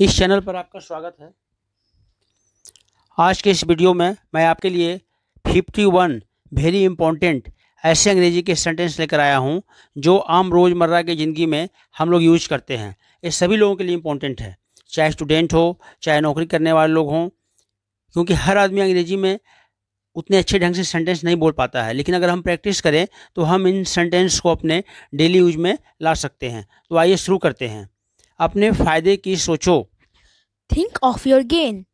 इस चैनल पर आपका स्वागत है आज के इस वीडियो में मैं आपके लिए 51 वेरी इम्पोर्टेंट ऐसे अंग्रेजी के सेंटेंस लेकर आया हूं जो आम रोज़मर्रा की ज़िंदगी में हम लोग यूज करते हैं ये सभी लोगों के लिए इम्पोर्टेंट है चाहे स्टूडेंट हो चाहे नौकरी करने वाले लोग हों क्योंकि हर आदमी अंग्रेजी में उतने अच्छे ढंग से सेंटेंस नहीं बोल पाता है लेकिन अगर हम प्रैक्टिस करें तो हम इन सेंटेंस को अपने डेली यूज में ला सकते हैं तो आइए शुरू करते हैं अपने फायदे की सोचो think of your gain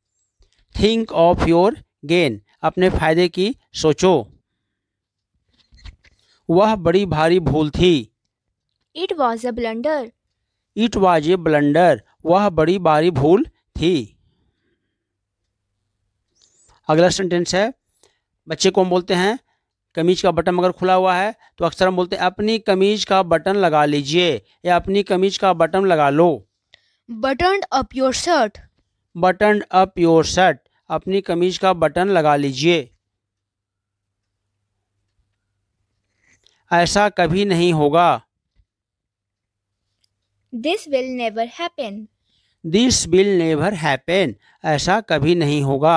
think of your gain अपने फायदे की सोचो वह बड़ी भारी भूल थी it was a blunder it was a blunder वह बड़ी भारी भूल थी अगला सेंटेंस है बच्चे को हम बोलते हैं कमीज का बटन अगर खुला हुआ है तो अक्सर हम बोलते हैं अपनी कमीज का बटन लगा लीजिए या अपनी कमीज का बटन लगा लो button up your shirt button up your shirt अपनी कमीज का बटन लगा लीजिए ऐसा कभी नहीं होगा this will never happen this will never happen ऐसा कभी नहीं होगा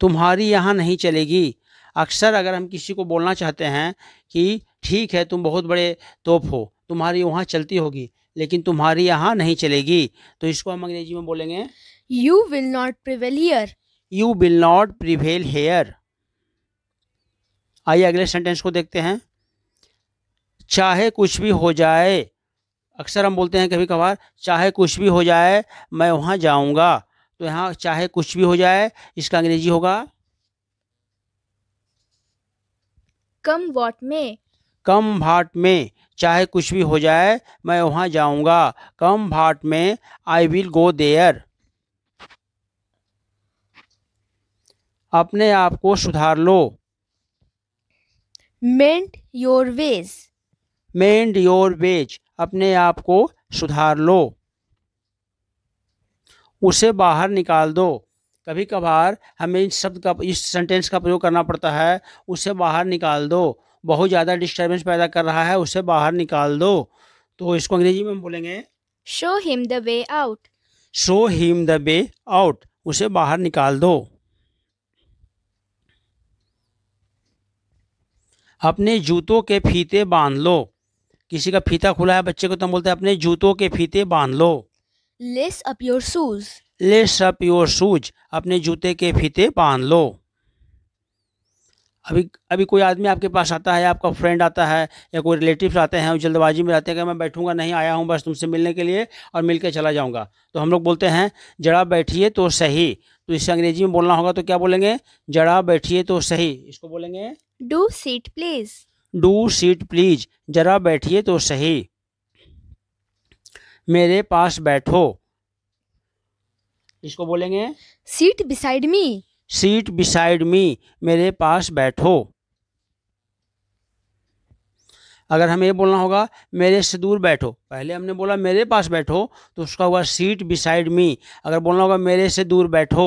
तुम्हारी यहाँ नहीं चलेगी अक्सर अगर हम किसी को बोलना चाहते हैं कि ठीक है तुम बहुत बड़े तोप हो तुम्हारी वहाँ चलती होगी लेकिन तुम्हारी यहाँ नहीं चलेगी तो इसको हम अंग्रेजी में बोलेंगे you will not prevail here you will not prevail here आइए अगले सेंटेंस को देखते हैं चाहे कुछ भी हो जाए अक्सर हम बोलते हैं कभी कभार चाहे कुछ भी हो जाए मैं वहाँ जाऊँगा तो यहाँ चाहे कुछ भी हो जाए इसका अंग्रेजी होगा कम वॉट में कम भाट में चाहे कुछ भी हो जाए मैं वहाँ जाऊँगा कम भाट में आई विल गो देयर अपने आप को सुधार लो mend your ways mend your ways अपने आप को सुधार लो उसे बाहर निकाल दो कभी कभार हमें इस शब्द का इस सेंटेंस का प्रयोग करना पड़ता है उसे बाहर निकाल दो बहुत ज़्यादा डिस्टर्बेंस पैदा कर रहा है उसे बाहर निकाल दो तो इसको अंग्रेजी में हम बोलेंगे show him the way out show him the way out उसे बाहर निकाल दो अपने जूतों के फीते बांध लो किसी का फीता खुला है बच्चे को तो बोलते हैं अपने जूतों के फीते बांध लो lace up your shoes lace up your shoes अपने जूते के फीते बांध लो अभी अभी कोई आदमी आपके पास आता है आपका फ्रेंड आता है या कोई रिलेटिव आते हैं जल्दबाजी में रहते हैं कि मैं बैठूंगा नहीं आया हूँ बस तुमसे मिलने के लिए और मिल के चला जाऊंगा तो हम लोग बोलते हैं जड़ा बैठिए तो सही तो इसे अंग्रेजी में बोलना होगा तो क्या बोलेंगे जड़ा बैठिए तो सही इसको बोलेंगे do sit please do sit please जरा बैठिए तो सही मेरे पास बैठो इसको बोलेंगे sit beside me sit beside me मेरे पास बैठो अगर हमें ये बोलना होगा मेरे से दूर बैठो पहले हमने बोला मेरे पास बैठो तो उसका हुआ सीट बिसाइड मी अगर बोलना होगा मेरे से दूर बैठो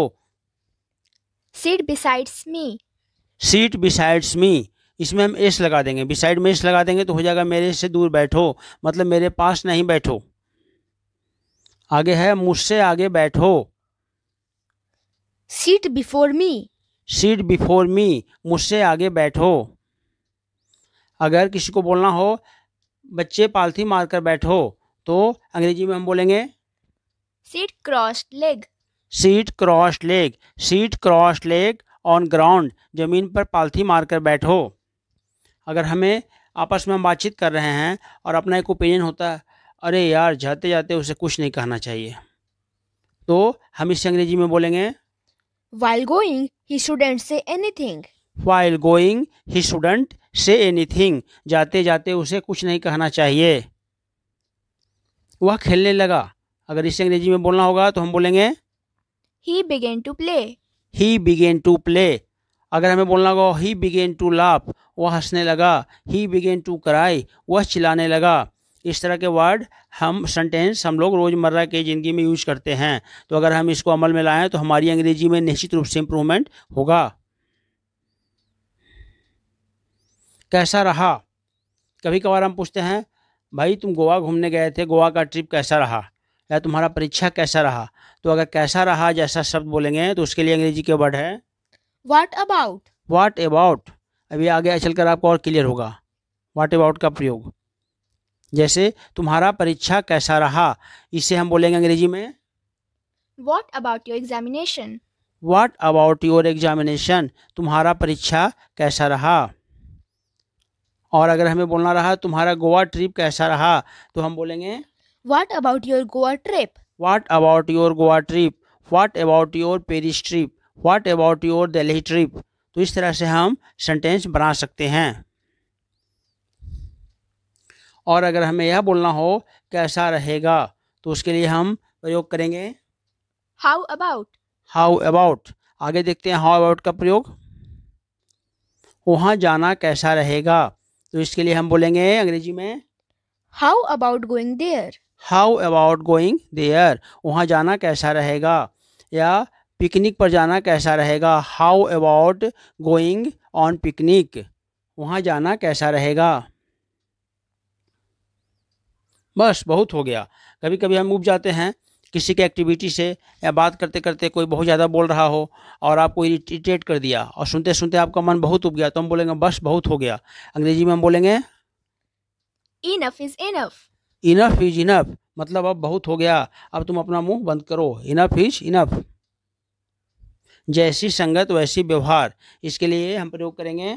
sit besides me sit besides me इसमें हम एस लगा देंगे बिसाइड में एस लगा देंगे तो हो जाएगा मेरे से दूर बैठो मतलब मेरे पास नहीं बैठो आगे है मुझसे आगे बैठो sit before me sit before me मुझसे आगे बैठो अगर किसी को बोलना हो बच्चे पालथी मारकर बैठो तो अंग्रेजी में हम बोलेंगे sit cross leg sit cross leg sit cross leg on ground जमीन पर पालथी मारकर बैठो अगर हमें आपस में हम बातचीत कर रहे हैं और अपना एक ओपिनियन होता है अरे यार जाते जाते उसे कुछ नहीं कहना चाहिए तो हम इसे अंग्रेजी में बोलेंगे वाइल गोइंग ही स्टूडेंट से anything while going he student से थिंग जाते जाते उसे कुछ नहीं कहना चाहिए वह खेलने लगा अगर इसे अंग्रेजी में बोलना होगा तो हम बोलेंगे he began to play he began to play अगर हमें बोलना होगा ही बिगेन टू लाफ वह हंसने लगा ही बिगेन टू कराई वह चिल्लाने लगा इस तरह के वर्ड हम सेंटेंस हम लोग रोज़मर्रा के ज़िंदगी में यूज करते हैं तो अगर हम इसको अमल में लाएँ तो हमारी अंग्रेज़ी में निश्चित रूप से इम्प्रूवमेंट होगा कैसा रहा कभी कभार हम पूछते हैं भाई तुम गोवा घूमने गए थे गोवा का ट्रिप कैसा रहा या तुम्हारा परीक्षा कैसा रहा तो अगर कैसा रहा जैसा शब्द बोलेंगे तो उसके लिए अंग्रेजी के वर्ड है वाट अबाउट वाट अबाउट अभी आगे चलकर आपको और क्लियर होगा वाट अबाउट का प्रयोग जैसे तुम्हारा परीक्षा कैसा रहा इसे हम बोलेंगे अंग्रेजी में what about your examination what about your examination तुम्हारा परीक्षा कैसा रहा और अगर हमें बोलना रहा तुम्हारा गोवा ट्रिप कैसा रहा तो हम बोलेंगे what about your Goa trip what about your Goa trip what about your Paris trip what about your Delhi trip तो इस तरह से हम सेंटेंस बना सकते हैं और अगर हमें यह बोलना हो कैसा रहेगा तो उसके लिए हम प्रयोग करेंगे हाउ अबाउट हाउ अबाउट आगे देखते हैं हाउ अबाउट का प्रयोग वहाँ जाना कैसा रहेगा तो इसके लिए हम बोलेंगे अंग्रेजी में how about going there how about going there वहाँ जाना कैसा रहेगा या पिकनिक पर जाना कैसा रहेगा how about going on picnic वहाँ जाना कैसा रहेगा बस बहुत हो गया कभी कभी हम उब जाते हैं किसी के एक्टिविटी से या बात करते करते कोई बहुत ज़्यादा बोल रहा हो और आपको इरीटेट कर दिया और सुनते सुनते आपका मन बहुत उब गया तो हम बोलेंगे बस बहुत हो गया अंग्रेजी में हम बोलेंगे enough is enough enough is enough मतलब अब बहुत हो गया अब तुम अपना मुंह बंद करो इनफ इज इनफ जैसी संगत वैसी व्यवहार इसके लिए हम प्रयोग करेंगे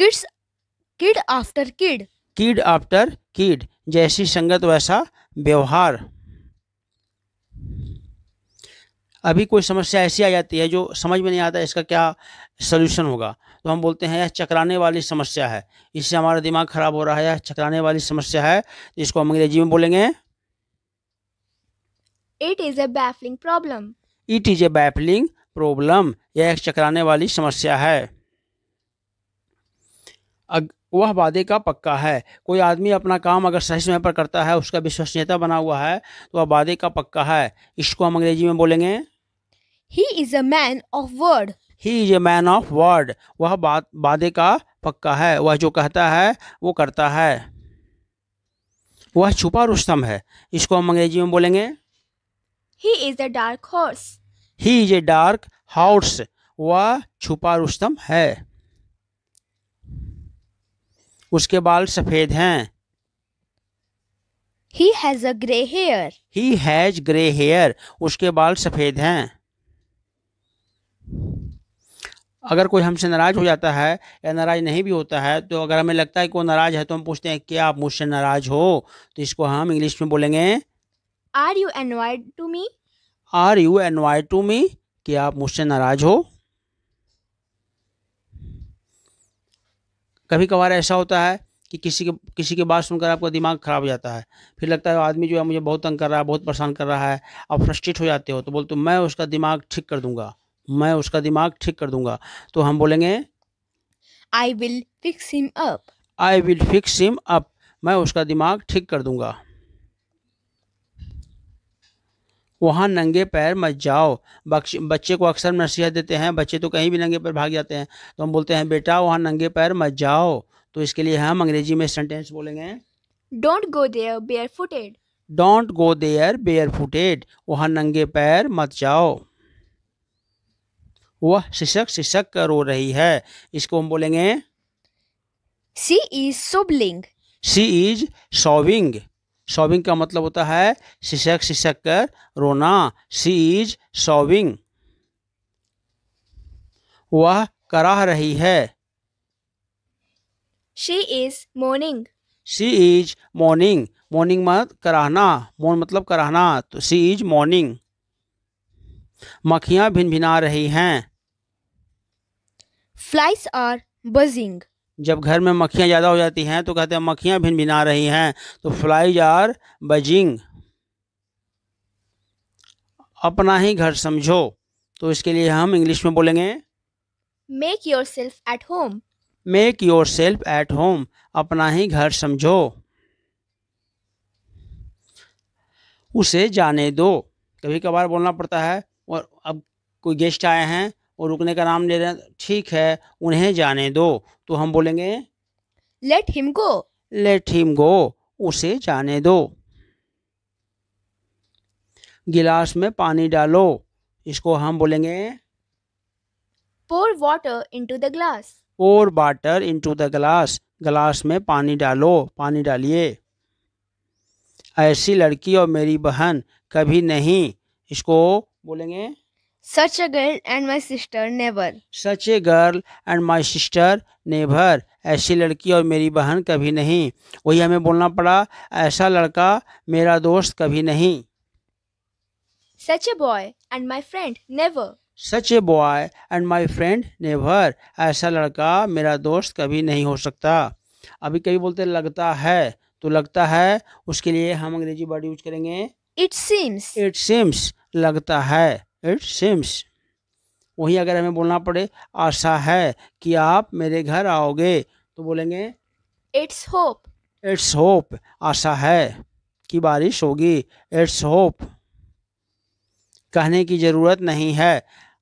kids kid after kid kid after kid जैसी संगत वैसा व्यवहार अभी कोई समस्या ऐसी आ जाती है जो समझ में नहीं आता इसका क्या सलूशन होगा तो हम बोलते हैं यह चकराने वाली समस्या है इससे हमारा दिमाग खराब हो रहा है यह चकराने वाली समस्या है इसको हम अंग्रेजी में बोलेंगे it is a baffling problem it is a baffling problem यह एक चकराने वाली समस्या है वह वादे का पक्का है कोई आदमी अपना काम अगर सही समय पर करता है उसका विश्वसनीयता बना हुआ है तो वह वादे का पक्का है इसको हम अंग्रेजी में बोलेंगे he is a man of word he is a man of word वह वादे का पक्का है वह जो कहता है वो करता है वह छुपा रुस्तम है इसको हम अंग्रेजी में बोलेंगे he is a dark horse he is a dark horse वह छुपा रुस्तम है उसके बाल सफेद हैं he has a grey hair he has grey hair उसके बाल सफेद हैं अगर कोई हमसे नाराज़ हो जाता है या नाराज़ नहीं भी होता है तो अगर हमें लगता है कि वो नाराज़ है तो हम पूछते हैं क्या आप मुझसे नाराज़ हो तो इसको हम इंग्लिश में बोलेंगे are you envied to me are you envied to me क्या आप मुझसे नाराज़ हो कभी कभार ऐसा होता है कि किसी के किसी की बात सुनकर आपका दिमाग ख़राब हो जाता है फिर लगता है आदमी जो है मुझे बहुत तंग कर रहा है बहुत परेशान कर रहा है आप फ्रस्ट्रेट हो जाते हो तो बोलते मैं उसका दिमाग ठीक कर दूंगा मैं उसका दिमाग ठीक कर दूंगा तो हम बोलेंगे I will fix him up I will fix him up मैं उसका दिमाग ठीक कर दूंगा वहाँ नंगे पैर मत जाओ बच्चे को अक्सर नसीहत देते हैं बच्चे तो कहीं भी नंगे पैर भाग जाते हैं तो हम बोलते हैं बेटा वहाँ नंगे पैर मत जाओ तो इसके लिए हम अंग्रेजी में सेंटेंस बोलेंगे don't go there bare footed don't go there bare footed वहाँ नंगे पैर मत जाओ वह सिसक सिसक कर रो रही है इसको हम बोलेंगे she is sobbing she is sobbing sobbing का मतलब होता है सिसक सिसक कर रोना सी इज सॉबिंग वह कराह रही है she is moaning she is moaning moaning मत कराहना मोन मतलब कराहना तो सी इज मॉर्निंग भिन भिना रही हैं फ्लाइस आर बजिंग जब घर में मक्खियाँ ज़्यादा हो जाती हैं तो कहते हैं मक्खियाँ भिन भिना रही हैं तो फ्लाइज आर बजिंग अपना ही घर समझो तो इसके लिए हम इंग्लिश में बोलेंगे make yourself at home make yourself at home अपना ही घर समझो उसे जाने दो कभी कभार बोलना पड़ता है और अब कोई गेस्ट आए हैं और रुकने का नाम ले रहे हैं ठीक है उन्हें जाने दो तो हम बोलेंगे let him go let him go उसे जाने दो गिलास में पानी डालो इसको हम बोलेंगे pour water into the glass pour water into the glass glass में पानी डालो पानी डालिए ऐसी लड़की और मेरी बहन कभी नहीं इसको बोलेंगे Such a girl and my sister never. Such a girl and my sister never. ऐसी लड़की और मेरी बहन कभी नहीं वही हमें बोलना पड़ा ऐसा लड़का मेरा दोस्त कभी नहीं such a boy and my friend never. Such a boy and my friend never ऐसा लड़का मेरा दोस्त कभी नहीं हो सकता अभी कभी बोलते लगता है तो लगता है उसके लिए हम अंग्रेजी वर्ड यूज करेंगे इट सीम्स इट सीम्स लगता है इट सीम्स वहीं अगर हमें बोलना पड़े आशा है कि आप मेरे घर आओगे तो बोलेंगे इट्स होप इट्स होप आशा है कि बारिश होगी इट्स होप कहने की ज़रूरत नहीं है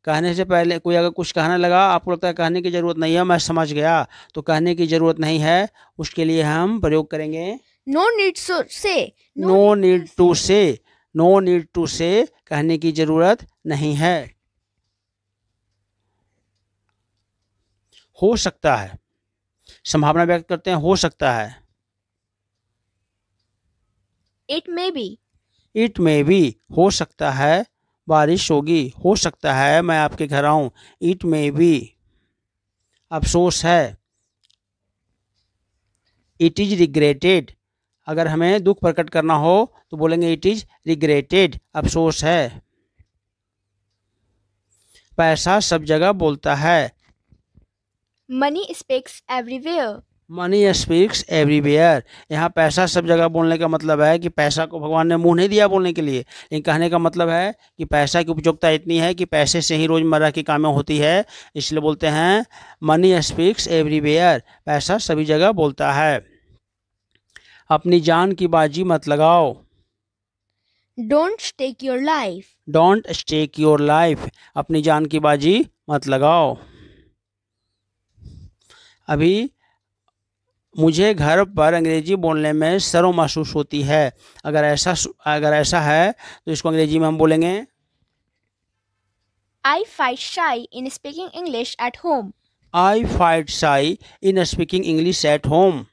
कहने से पहले कोई अगर कुछ कहने लगा आपको लगता है कहने की ज़रूरत नहीं है मैं समझ गया तो कहने की ज़रूरत नहीं है उसके लिए हम प्रयोग करेंगे no need say no need to say no need to say कहने की ज़रूरत नहीं है हो सकता है संभावना व्यक्त करते हैं हो सकता है it may be it may be हो सकता है बारिश होगी हो सकता है मैं आपके घर आऊं इट मे बी अफसोस है इट इज रिग्रेटेड अगर हमें दुख प्रकट करना हो तो बोलेंगे इट इज़ रिग्रेटेड अफसोस है पैसा सब जगह बोलता है money speaks everywhere money speaks everywhere यहाँ पैसा सब जगह बोलने का मतलब है कि पैसा को भगवान ने मुंह नहीं दिया बोलने के लिए लेकिन कहने का मतलब है कि पैसा की उपयोगिता इतनी है कि पैसे से ही रोज़मर्रा की कामें होती है इसलिए बोलते हैं मनी स्पीक्स एवरीवेयर पैसा सभी जगह बोलता है अपनी जान की बाजी मत लगाओ don't stake your life don't stake your life अपनी जान की बाजी मत लगाओ अभी मुझे घर पर अंग्रेजी बोलने में शर्म महसूस होती है अगर ऐसा अगर ऐसा है तो इसको अंग्रेजी में हम बोलेंगे I fight shy in speaking English at home I fight shy in speaking English at home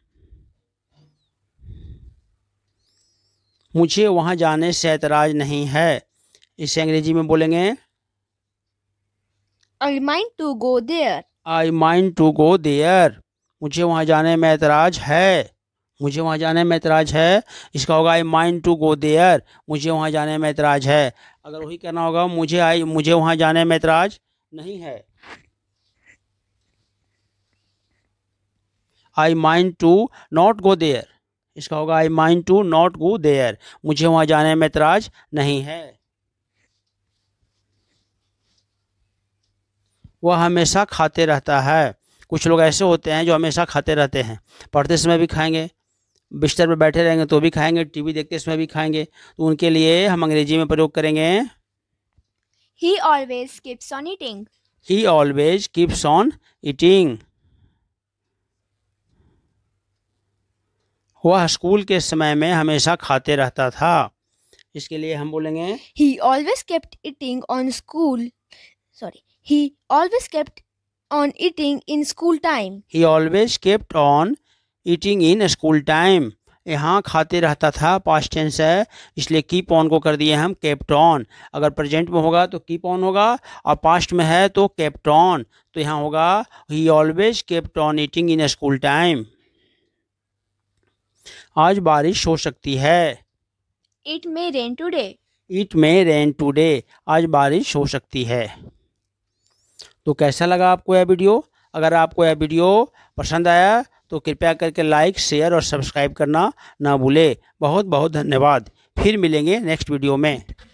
मुझे वहाँ जाने से ऐतराज नहीं है इसे अंग्रेजी में बोलेंगे I mind to go there I mind to go there मुझे वहाँ जाने में ऐतराज है मुझे वहाँ जाने में ऐतराज है इसका होगा I mind to go there मुझे वहाँ जाने में ऐतराज है अगर वही करना होगा मुझे आई मुझे वहाँ जाने में ऐतराज नहीं है I mind to not go there इसका होगा I mind to not go there मुझे वहां जाने में इतराज नहीं है वह हमेशा खाते रहता है कुछ लोग ऐसे होते हैं जो हमेशा खाते रहते हैं पढ़ते समय भी खाएंगे बिस्तर पर बैठे रहेंगे तो भी खाएंगे टीवी देखते समय भी खाएंगे तो उनके लिए हम अंग्रेजी में प्रयोग करेंगे he always keeps on eating he always keeps on eating वह स्कूल के समय में हमेशा खाते रहता था इसके लिए हम बोलेंगे he always kept eating on school sorry he always kept on eating in school time he always kept on eating in school time यहाँ खाते रहता था पास्ट टेंस है इसलिए कीप ऑन को कर दिए हम केप्ट ऑन अगर प्रेजेंट में होगा तो कीप ऑन होगा और पास्ट में है तो केप्ट ऑन तो यहाँ होगा he always kept on eating in school time आज बारिश हो सकती है it may rain today it may rain today आज बारिश हो सकती है तो कैसा लगा आपको यह वीडियो अगर आपको यह वीडियो पसंद आया तो कृपया करके लाइक शेयर और सब्सक्राइब करना ना भूले बहुत बहुत धन्यवाद फिर मिलेंगे नेक्स्ट वीडियो में